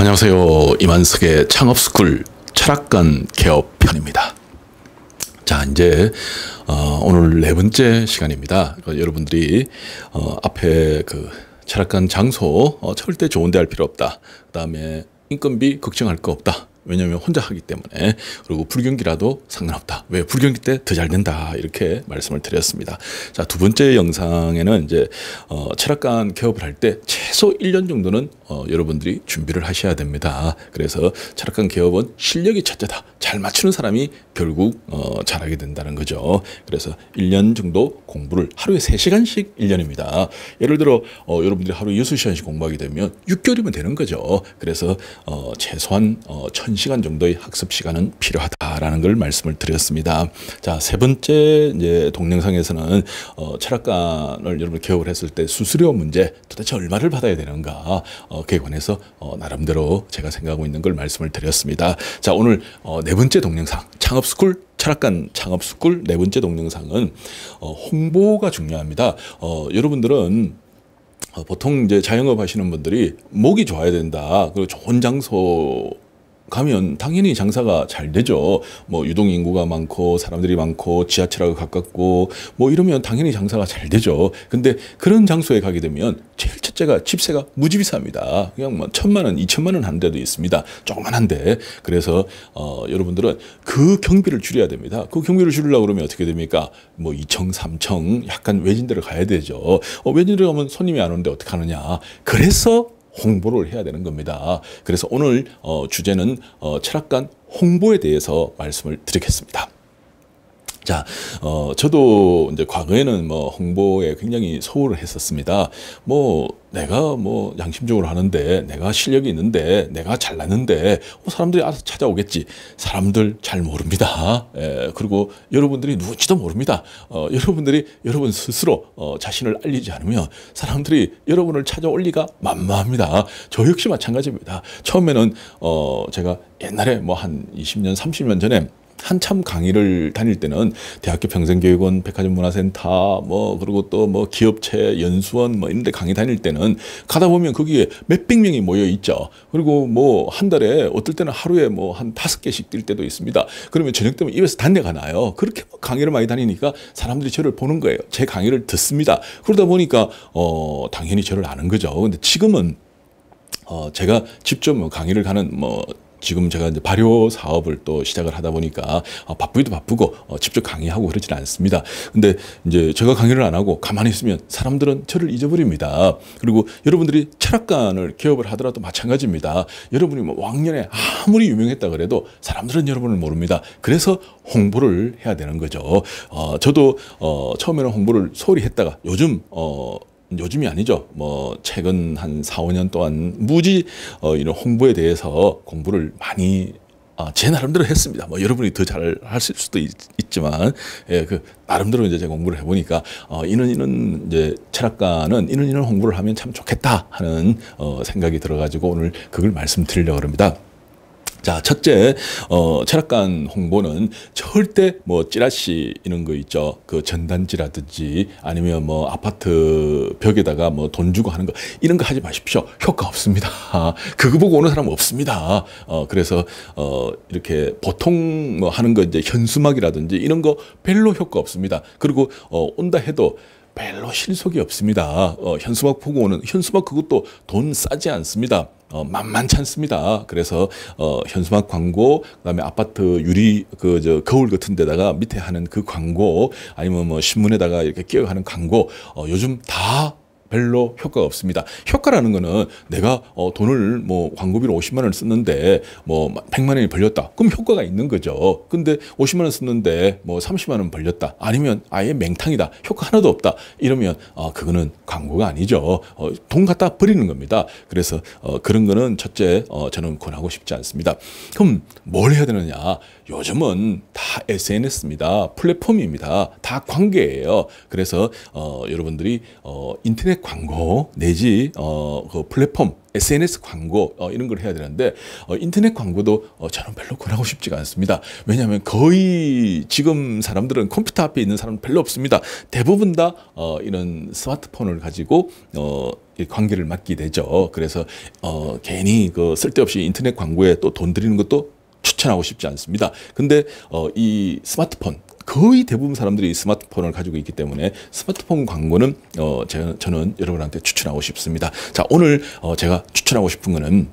안녕하세요. 이만석의 창업스쿨 철학관 개업 편입니다. 자, 이제, 어, 오늘 네 번째 시간입니다. 그 여러분들이, 어, 앞에 그 철학관 장소, 어, 절대 좋은데 할 필요 없다. 그 다음에 인건비 걱정할 거 없다. 왜냐하면 혼자 하기 때문에 그리고 불경기라도 상관없다. 왜 불경기 때 더 잘 된다 이렇게 말씀을 드렸습니다. 자두 번째 영상에는 이제 어, 철학관 개업을 할 때 최소 1년 정도는 어, 여러분들이 준비를 하셔야 됩니다. 그래서 철학관 개업은 실력이 첫째다. 잘 맞추는 사람이 결국 어, 잘하게 된다는 거죠. 그래서 1년 정도 공부를 하루에 3시간씩 1년입니다. 예를 들어 어, 여러분들이 하루에 6시간씩 공부하게 되면 6개월이면 되는 거죠. 그래서 어, 최소한 어, 1000시간 정도의 학습 시간은 필요하다라는 걸 말씀을 드렸습니다. 자, 세 번째 이제 동영상에서는 어, 철학관을 여러분 개업을 했을 때 수수료 문제 도대체 얼마를 받아야 되는가 어, 그에 관해서 어, 나름대로 제가 생각하고 있는 걸 말씀을 드렸습니다. 자 오늘 어, 네 번째 동영상 창업스쿨 철학관 창업스쿨 네 번째 동영상은 어, 홍보가 중요합니다. 여러분들은 보통 이제 자영업 하시는 분들이 목이 좋아야 된다. 그리고 좋은 장소 가면 당연히 장사가 잘 되죠. 뭐 유동 인구가 많고 사람들이 많고 지하철하고 가깝고 뭐 이러면 당연히 장사가 잘 되죠. 근데 그런 장소에 가게 되면 제일 첫째가 집세가 무지 비쌉니다. 그냥 뭐 천만 원, 이천만 원한 데도 있습니다. 조그만한데 그래서 어 여러분들은 그 경비를 줄여야 됩니다. 그 경비를 줄이려고 그러면 어떻게 됩니까? 뭐 2층, 3층 약간 외진 데로 가야 되죠. 어, 외진 데로 가면 손님이 안 오는데 어떻게 하느냐. 그래서 홍보를 해야 되는 겁니다. 그래서 오늘 어, 주제는 어, 철학관 홍보에 대해서 말씀을 드리겠습니다. 자, 어, 저도 이제 과거에는 뭐 홍보에 굉장히 소홀을 했었습니다. 뭐 내가 뭐 양심적으로 하는데 내가 실력이 있는데 내가 잘났는데 뭐 사람들이 알아서 찾아오겠지. 사람들 잘 모릅니다. 에, 예, 그리고 여러분들이 누군지도 모릅니다. 어, 여러분들이 여러분 스스로 어, 자신을 알리지 않으면 사람들이 여러분을 찾아올 리가 만만합니다. 저 역시 마찬가지입니다. 처음에는 어, 제가 옛날에 뭐한 20년, 30년 전에 한참 강의를 다닐 때는 대학교 평생교육원, 백화점 문화센터, 뭐 그리고 또 뭐 기업체, 연수원 뭐 이런데 강의 다닐 때는 가다 보면 거기에 몇백 명이 모여 있죠. 그리고 뭐 한 달에 어떨 때는 하루에 뭐 한 다섯 개씩 뛸 때도 있습니다. 그러면 저녁 때면 입에서 단내가 나요. 그렇게 뭐 강의를 많이 다니니까 사람들이 저를 보는 거예요. 제 강의를 듣습니다. 그러다 보니까 어 당연히 저를 아는 거죠. 근데 지금은 어 제가 직접 뭐 강의를 가는 뭐 지금 제가 이제 발효 사업을 또 시작을 하다 보니까 어, 바쁘기도 바쁘고 어, 직접 강의하고 그러지는 않습니다. 근데 이제 제가 강의를 안 하고 가만히 있으면 사람들은 저를 잊어버립니다. 그리고 여러분들이 철학관을 개업을 하더라도 마찬가지입니다. 여러분이 뭐 왕년에 아무리 유명했다 그래도 사람들은 여러분을 모릅니다. 그래서 홍보를 해야 되는 거죠. 어, 저도 어, 처음에는 홍보를 소홀히 했다가 요즘 어, 요즘이 아니죠. 뭐 최근 한 4, 5년 동안 무지 어, 이런 홍보에 대해서 공부를 많이 아, 제 나름대로 했습니다. 뭐 여러분이 더잘 하실 수도 있, 지만 예, 그 나름대로 이제 제 공부를 해보니까 어, 이런 이런 이제 철학가는 이런 이런 홍보를 하면 참 좋겠다 하는 어, 생각이 들어가지고 오늘 그걸 말씀드리려고 합니다. 자, 첫째, 어, 철학관 홍보는 절대 뭐 찌라시 이런 거 있죠. 그 전단지라든지 아니면 뭐 아파트 벽에다가 뭐 돈 주고 하는 거 이런 거 하지 마십시오. 효과 없습니다. 그거 보고 오는 사람 없습니다. 어, 그래서, 어, 이렇게 보통 뭐 하는 거 이제 현수막이라든지 이런 거 별로 효과 없습니다. 그리고, 어, 온다 해도 별로 실속이 없습니다. 어, 현수막 보고 오는, 현수막 그것도 돈 싸지 않습니다. 어, 만만치 않습니다. 그래서 어, 현수막 광고, 그다음에 아파트 유리 그 저 거울 같은 데다가 밑에 하는 그 광고, 아니면 뭐 신문에다가 이렇게 끼워 하는 광고, 어, 요즘 다 별로 효과가 없습니다. 효과라는 거는 내가 어, 돈을 뭐 광고비로 50만 원을 썼는데 뭐 100만 원이 벌렸다. 그럼 효과가 있는 거죠. 근데 50만 원 썼는데 뭐 30만 원 벌렸다. 아니면 아예 맹탕이다. 효과 하나도 없다. 이러면 어, 그거는 광고가 아니죠. 어, 돈 갖다 버리는 겁니다. 그래서 어, 그런 거는 첫째 어, 저는 권하고 싶지 않습니다. 그럼 뭘 해야 되느냐? 요즘은 다 SNS입니다. 플랫폼입니다. 다 관계예요. 그래서 어, 여러분들이 어, 인터넷 광고 내지 어, 그 플랫폼 SNS 광고 어, 이런 걸 해야 되는데 어, 인터넷 광고도 어, 저는 별로 권하고 싶지가 않습니다. 왜냐하면 거의 지금 사람들은 컴퓨터 앞에 있는 사람 별로 없습니다. 대부분 다 어, 이런 스마트폰을 가지고 어, 관계를 맡게 되죠. 그래서 어, 괜히 그 쓸데없이 인터넷 광고에 또 돈드리는 것도 추천하고 싶지 않습니다. 근데 어, 이 스마트폰 거의 대부분 사람들이 스마트폰을 가지고 있기 때문에 스마트폰 광고는 어, 제, 저는 여러분한테 추천하고 싶습니다. 자, 오늘 어, 제가 추천하고 싶은 거는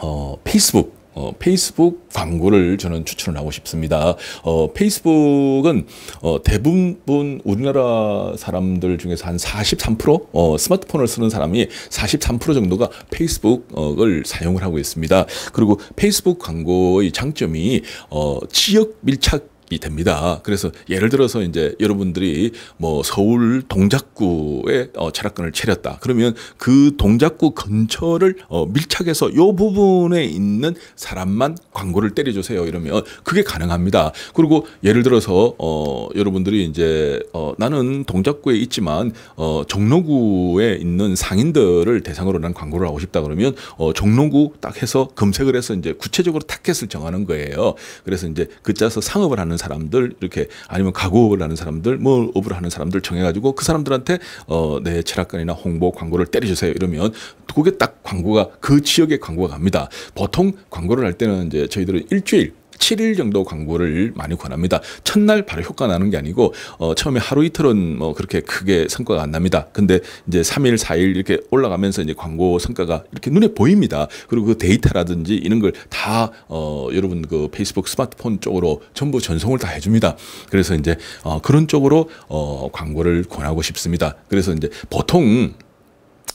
어, 페이스북 어, 페이스북 광고를 저는 추천을 하고 싶습니다. 어, 페이스북은 어, 대부분 우리나라 사람들 중에서 한 43% 어, 스마트폰을 쓰는 사람이 43% 정도가 페이스북을 사용을 하고 있습니다. 그리고 페이스북 광고의 장점이 어, 지역 밀착 이 됩니다. 그래서 예를 들어서 이제 여러분들이 뭐 서울 동작구에 어, 체락관을 차렸다. 그러면 그 동작구 근처를 어, 밀착해서 요 부분에 있는 사람만 광고를 때려주세요. 이러면 그게 가능합니다. 그리고 예를 들어서 어, 여러분들이 이제 어, 나는 동작구에 있지만 어, 종로구에 있는 상인들을 대상으로 난 광고를 하고 싶다 그러면 어, 종로구 딱 해서 검색을 해서 이제 구체적으로 타켓을 정하는 거예요. 그래서 이제 그 짜서 상업을 하는 사람들 이렇게 아니면 가구업을 하는 사람들 뭐 업을 하는 사람들 정해가지고 그 사람들한테 어내 철학관이나 네, 홍보 광고를 때려주세요 이러면 그게 딱 광고가 그 지역의 광고가 갑니다. 보통 광고를 할 때는 이제 저희들은 일주일 7일 정도 광고를 많이 권합니다. 첫날 바로 효과 나는 게 아니고 어, 처음에 하루 이틀은 뭐 그렇게 크게 성과가 안 납니다. 근데 이제 3일, 4일 이렇게 올라가면서 이제 광고 성과가 이렇게 눈에 보입니다. 그리고 그 데이터라든지 이런 걸다 어, 여러분 그 페이스북 스마트폰 쪽으로 전부 전송을 다 해줍니다. 그래서 이제 어, 그런 쪽으로 어, 광고를 권하고 싶습니다. 그래서 이제 보통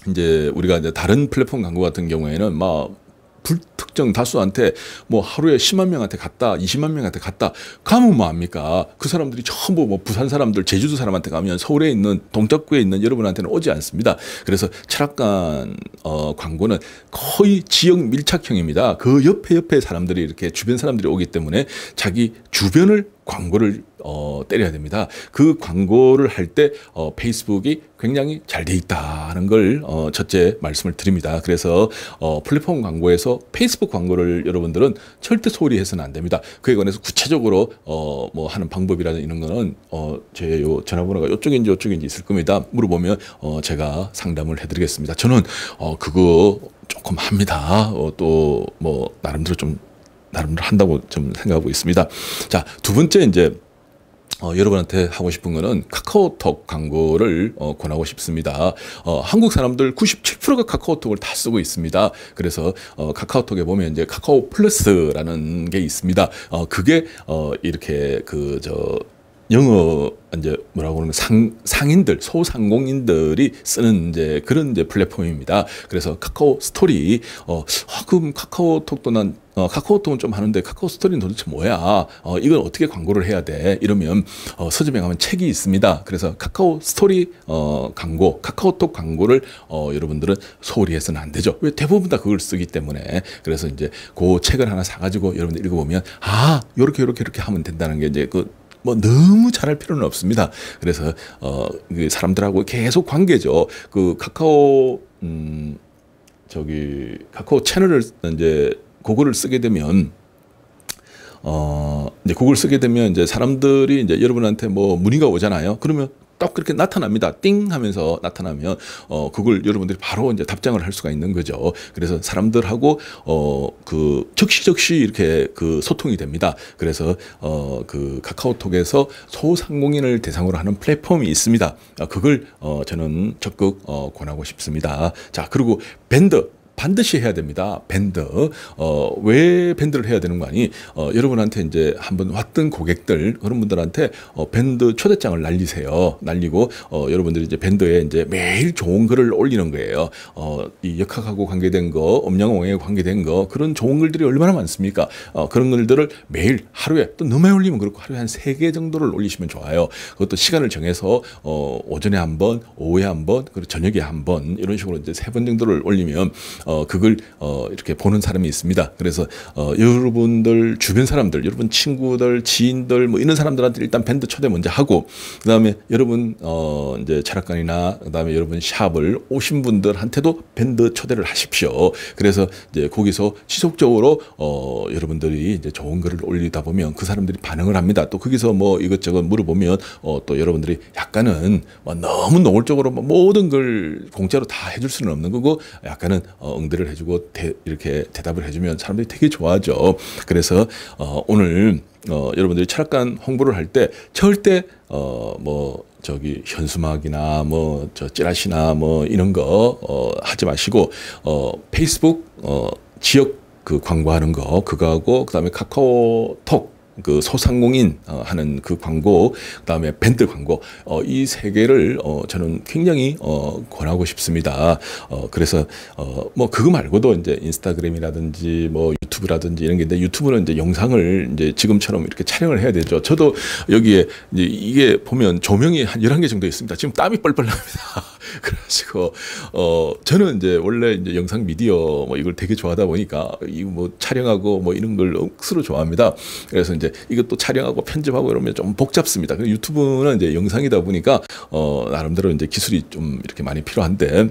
이제 우리가 이제 다른 플랫폼 광고 같은 경우에는 막 불특정 다수한테 뭐 하루에 10만 명한테 갔다, 20만 명한테 갔다 가면 뭐합니까? 그 사람들이 전부 뭐 부산 사람들, 제주도 사람한테 가면 서울에 있는 동작구에 있는 여러분한테는 오지 않습니다. 그래서 철학관 어, 광고는 거의 지역 밀착형입니다. 그 옆에 옆에 사람들이 이렇게 주변 사람들이 오기 때문에 자기 주변을 광고를 어, 때려야 됩니다. 그 광고를 할때 어, 페이스북이 굉장히 잘 돼 있다는 걸 어, 첫째 말씀을 드립니다. 그래서 어, 플랫폼 광고에서 페이스북 광고를 여러분들은 절대 소홀히 해서는 안 됩니다. 그에 관해서 구체적으로 어, 뭐 하는 방법이라든 이런 거는 어, 제 요 전화번호가 이쪽인지 이쪽인지 있을 겁니다. 물어보면 어, 제가 상담을 해드리겠습니다. 저는 어, 그거 조금 합니다. 어, 또뭐 나름대로 좀 나름대로 한다고 좀 생각하고 있습니다. 자, 두 번째 이제 어, 여러분한테 하고 싶은 거는 카카오톡 광고를 어, 권하고 싶습니다. 어, 한국 사람들 97%가 카카오톡을 다 쓰고 있습니다. 그래서 어, 카카오톡에 보면 이제 카카오 플러스라는 게 있습니다. 어, 그게 어, 이렇게 그저 영어 이제 뭐라고 그러면상 상인들 소상공인들이 쓰는 이제 그런 이제 플랫폼입니다. 그래서 카카오 스토리 어, 어 그럼 카카오톡도 난 어, 카카오톡은 좀 하는데 카카오 스토리는 도대체 뭐야? 어, 이걸 어떻게 광고를 해야 돼? 이러면 어, 서점에 가면 책이 있습니다. 그래서 카카오 스토리 어, 광고, 카카오톡 광고를 어, 여러분들은 소홀히 해서는 안 되죠. 왜 대부분 다 그걸 쓰기 때문에 그래서 이제 그 책을 하나 사가지고 여러분들 읽어보면 아, 요렇게 요렇게 이렇게 하면 된다는 게 이제 그뭐 너무 잘할 필요는 없습니다. 그래서 어, 그 사람들하고 계속 관계죠. 그 카카오 음 저기 카카오 채널을 이제 그거를 쓰게 되면 어, 이제 그걸 쓰게 되면 이제 사람들이 이제 여러분한테 뭐 문의가 오잖아요. 그러면 딱 그렇게 나타납니다. 띵 하면서 나타나면 어 그걸 여러분들이 바로 이제 답장을 할 수가 있는 거죠. 그래서 사람들하고 어그 즉시 즉시 이렇게 그 소통이 됩니다. 그래서 어그 카카오톡에서 소상공인을 대상으로 하는 플랫폼이 있습니다. 아, 그걸 어 저는 적극 어 권하고 싶습니다. 자, 그리고 밴드 반드시 해야 됩니다. 밴드. 어, 왜 밴드를 해야 되는 거 아니? 어, 여러분한테 이제 한번 왔던 고객들, 그런 분들한테 어, 밴드 초대장을 날리세요. 날리고, 어, 여러분들이 이제 밴드에 이제 매일 좋은 글을 올리는 거예요. 어, 이 역학하고 관계된 거, 음양옹에 관계된 거, 그런 좋은 글들이 얼마나 많습니까? 어, 그런 글들을 매일 하루에, 또 너무 올리면 그렇고 하루에 한 세 개 정도를 올리시면 좋아요. 그것도 시간을 정해서, 어, 오전에 한 번, 오후에 한 번, 그리고 저녁에 한 번, 이런 식으로 이제 세 번 정도를 올리면 어, 그걸 어, 이렇게 보는 사람이 있습니다. 그래서 어, 여러분들 주변 사람들, 여러분 친구들, 지인들 뭐 이런 사람들한테 일단 밴드 초대 먼저 하고 그다음에 여러분 어, 이제 철학관이나 그다음에 여러분 샵을 오신 분들한테도 밴드 초대를 하십시오. 그래서 이제 거기서 지속적으로 어, 여러분들이 이제 좋은 글을 올리다 보면 그 사람들이 반응을 합니다. 또 거기서 뭐 이것저것 물어보면 어, 또 여러분들이 약간은 뭐 너무 노골적으로 뭐 모든 걸 공짜로 다 해줄 수는 없는 거고 약간은 어, 응대를 해주고 대, 이렇게 대답을 해주면 사람들이 되게 좋아하죠. 그래서 어, 오늘 어, 여러분들이 철학관 홍보를 할 때 절대 어, 뭐 저기 현수막이나 뭐저 찌라시나 뭐 이런 거 어, 하지 마시고 어, 페이스북 어, 지역 그 광고하는 거 그거하고 그다음에 카카오톡 그 소상공인 어, 하는 그 광고, 그다음에 밴드 광고 어, 이 세 개를 어, 저는 굉장히 어, 권하고 싶습니다. 어, 그래서 어, 뭐 그거 말고도 이제 인스타그램이라든지 뭐 유튜브라든지 이런 게 있는데 유튜브는 이제 영상을 이제 지금처럼 이렇게 촬영을 해야 되죠. 저도 여기에 이제 이게 보면 조명이 한 열한 개 정도 있습니다. 지금 땀이 뻘뻘 납니다. 그래가지고 어 저는 이제 원래 이제 영상 미디어 뭐 이걸 되게 좋아하다 보니까 이 뭐 촬영하고 뭐 이런 걸 억수로 좋아합니다. 그래서 이제 이것도 촬영하고 편집하고 이러면 좀 복잡습니다. 유튜브는 이제 영상이다 보니까 어 나름대로 이제 기술이 좀 이렇게 많이 필요한데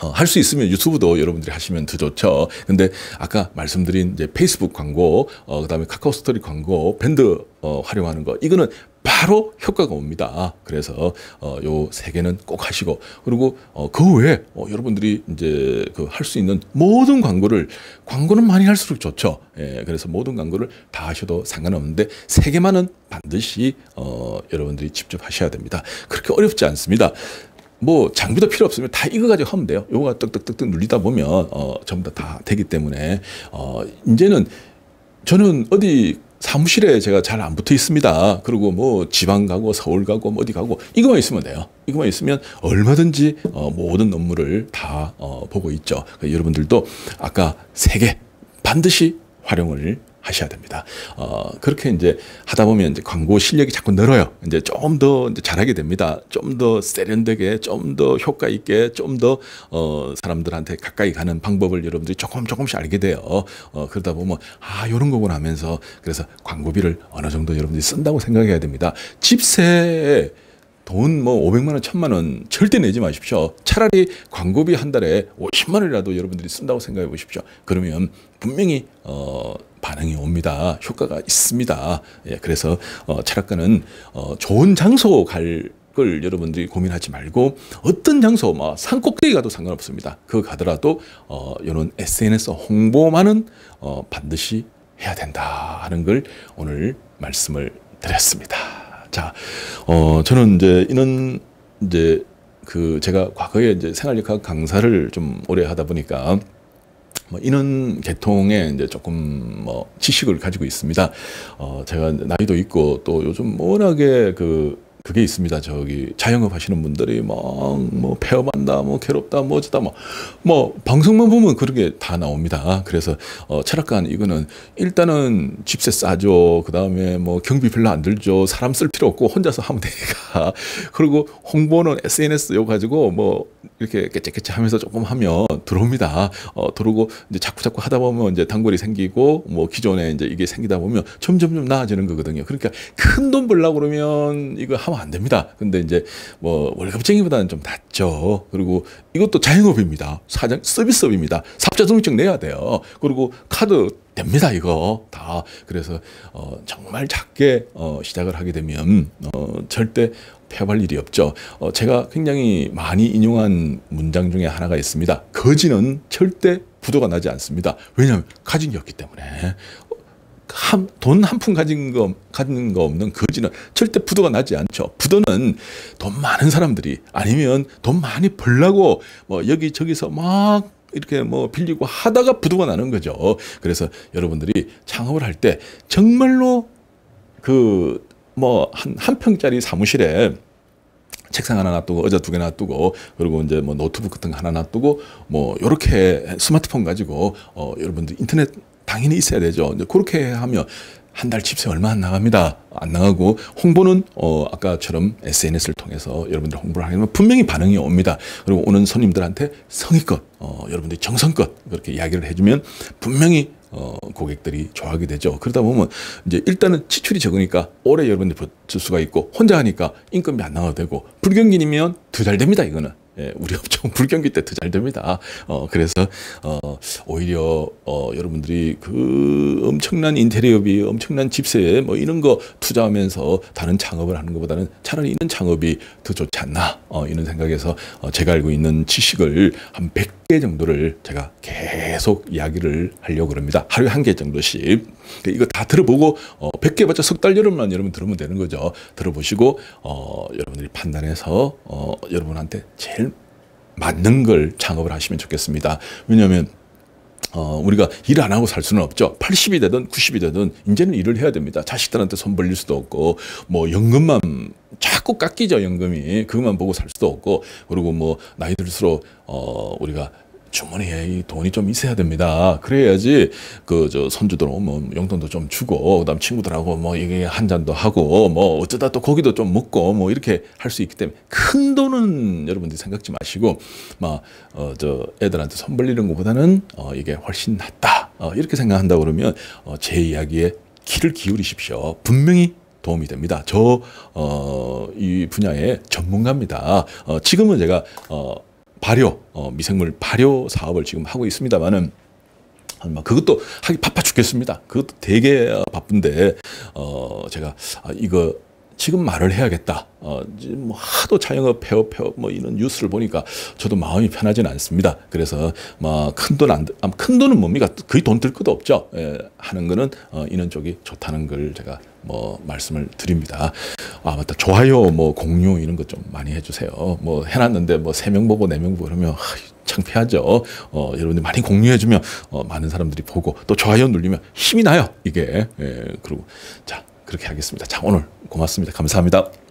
어, 할 수 있으면 유튜브도 여러분들이 하시면 더 좋죠. 근데 아까 말씀드린 이제 페이스북 광고, 어, 그 다음에 카카오 스토리 광고, 밴드 어, 활용하는 거, 이거는 바로 효과가 옵니다. 그래서 어, 요세 개는 꼭 하시고 그리고 어, 그 외에 어, 여러분들이 이제 그할수 있는 모든 광고를 광고는 많이 할수록 좋죠. 예, 그래서 모든 광고를 다 하셔도 상관없는데 세 개만은 반드시 어, 여러분들이 직접 하셔야 됩니다. 그렇게 어렵지 않습니다. 뭐 장비도 필요 없으면 다 이거 가지고 하면 돼요. 요거가 뚝뚝뚝뚝 눌리다 보면 어, 전부 다, 되기 때문에 어, 이제는 저는 어디 사무실에 제가 잘 안 붙어 있습니다. 그리고 뭐 지방 가고 서울 가고 뭐 어디 가고 이것만 있으면 돼요. 이것만 있으면 얼마든지 어, 모든 업무를 다 어, 보고 있죠. 그러니까 여러분들도 아까 세 개 반드시 활용을 하셔야 됩니다. 어, 그렇게 이제 하다 보면 이제 광고 실력이 자꾸 늘어요. 이제 좀더 잘하게 됩니다. 좀 더 세련되게, 좀 더 효과 있게, 좀더 어, 사람들한테 가까이 가는 방법을 여러분들이 조금 조금씩 알게 돼요. 어, 그러다 보면 아 이런 거구나 하면서 그래서 광고비를 어느 정도 여러분들이 쓴다고 생각해야 됩니다. 집세 돈뭐 500만 원, 1000만 원 절대 내지 마십시오. 차라리 광고비 한 달에 50만 원이라도 여러분들이 쓴다고 생각해 보십시오. 그러면 분명히 어 반응이 옵니다. 효과가 있습니다. 예, 그래서 어, 철학가는 어, 좋은 장소 갈 걸 여러분들이 고민하지 말고 어떤 장소, 뭐, 산 꼭대기 가도 상관없습니다. 그 가더라도 어, 이런 SNS 홍보만은 어, 반드시 해야 된다 하는 걸 오늘 말씀을 드렸습니다. 자, 어, 저는 이제 이런 이제 그 제가 과거에 이제 생활역학 강사를 좀 오래 하다 보니까 뭐 이런 계통의 이제 조금 뭐 지식을 가지고 있습니다. 어, 제가 나이도 있고 또 요즘 워낙에 그 그게 있습니다. 저기 자영업 하시는 분들이 막뭐 폐업한다, 뭐 괴롭다, 뭐 어쩌다 뭐, 뭐 방송만 보면 그런 게 다 나옵니다. 그래서 어, 철학관 이거는 일단은 집세 싸죠. 그 다음에 뭐 경비 별로 안 들죠. 사람 쓸 필요 없고 혼자서 하면 되니까. 그리고 홍보는 SNS 요 가지고 뭐 이렇게 깨째깨째 하면서 조금 하면 들어옵니다. 어, 들어오고 이제 자꾸 자꾸 하다 보면 이제 단골이 생기고 뭐 기존에 이제 이게 생기다 보면 점점점 나아지는 거거든요. 그러니까 큰 돈 벌라 그러면 이거 하면 하면 안 됩니다. 근데 이제 뭐 월급쟁이보다는 좀낫죠 그리고 이것도 자영업입니다. 사장 서비스업입니다. 사업자 등록증 내야 돼요. 그리고 카드 됩니다 이거 다 그래서 어, 정말 작게 어, 시작을 하게 되면 어, 절대 패할 일이 없죠 어, 제가 굉장히 많이 인용한 문장 중에 하나가 있습니다 거지는 절대 부도가 나지 않습니다 왜냐하면 가진 게 없기 때문에 돈한푼 가진 거, 가진 거 없는 거지는 절대 부도가 나지 않죠. 부도는 돈 많은 사람들이 아니면 돈 많이 벌라고 뭐 여기저기서 막 이렇게 뭐 빌리고 하다가 부도가 나는 거죠. 그래서 여러분들이 창업을 할 때 정말로 그 뭐 한한 평짜리 사무실에 책상 하나 놔두고 의자 두 개 놔두고 그리고 이제 뭐 노트북 같은 거 하나 놔두고 뭐 이렇게 스마트폰 가지고 어 여러분들 인터넷 당연히 있어야 되죠. 이제 그렇게 하면 한 달 집세 얼마 안 나갑니다. 안 나가고 홍보는 어 아까처럼 SNS를 통해서 여러분들 홍보를 하면 분명히 반응이 옵니다. 그리고 오는 손님들한테 성의껏 어여러분들 정성껏 그렇게 이야기를 해주면 분명히 어, 고객들이 좋아하게 되죠. 그러다 보면 이제 일단은 지출이 적으니까 오래 여러분들 버틸 수가 있고 혼자 하니까 인건비 안 나와도 되고 불경기이면 두 달 됩니다. 이거는 예, 우리 업종 불경기 때도 잘 됩니다. 어, 그래서 어, 오히려 어, 여러분들이 그 엄청난 인테리어비, 엄청난 집세 뭐 이런 거 투자하면서 다른 창업을 하는 것보다는 차라리 이런 창업이 더 좋지 않나 어, 이런 생각에서 어, 제가 알고 있는 지식을 한 100개 정도를 제가 계속 이야기를 하려고 합니다. 하루에 한개 정도씩. 이거 다 들어보고 어, 100개 받자 석 달 여름만 여러분 들으면 되는 거죠. 들어보시고 어, 여러분들이 판단해서 어, 여러분한테 제일 맞는 걸 창업을 하시면 좋겠습니다. 왜냐하면 어, 우리가 일 안 하고 살 수는 없죠. 80이 되든 90이 되든 이제는 일을 해야 됩니다. 자식들한테 손 벌릴 수도 없고 뭐 연금만 자꾸 깎이죠 연금이 그것만 보고 살 수도 없고 그리고 뭐 나이 들수록 어, 우리가 주머니에 이 돈이 좀 있어야 됩니다. 그래야지 그 저 손주들하고 뭐 용돈도 좀 주고 그다음 친구들하고 뭐 이게 한 잔도 하고 뭐 어쩌다 또 고기도 좀 먹고 뭐 이렇게 할 수 있기 때문에 큰 돈은 여러분들이 생각지 마시고 막어저 애들한테 선 벌리는 것보다는 어 이게 훨씬 낫다. 어 이렇게 생각한다 그러면 어 제 이야기에 귀를 기울이십시오. 분명히 도움이 됩니다. 저, 어, 이 분야의 전문가입니다. 어, 지금은 제가, 어, 발효 어, 미생물 발효 사업을 지금 하고 있습니다만은 그것도 하기 바빠 죽겠습니다. 그것도 되게 어, 바쁜데 어 제가 아 이거 지금 말을 해야겠다. 어, 지금 뭐 하도 자영업, 폐업, 폐업 뭐 이런 뉴스를 보니까 저도 마음이 편하진 않습니다. 그래서 막큰돈 뭐 안, 아, 큰 돈은 뭡니까? 거의 돈 들 것도 없죠. 예, 하는 거는 어, 이런 쪽이 좋다는 걸 제가 뭐 말씀을 드립니다. 아 맞다 좋아요 뭐 공유 이런 것 좀 많이 해주세요. 뭐 해놨는데 뭐 세 명 보고 네 명 보고 그러면 아, 창피하죠. 어, 여러분들 많이 공유해주면 어, 많은 사람들이 보고 또 좋아요 눌리면 힘이 나요. 이게 예, 그리고 자 그렇게 하겠습니다. 자 오늘 고맙습니다. 감사합니다.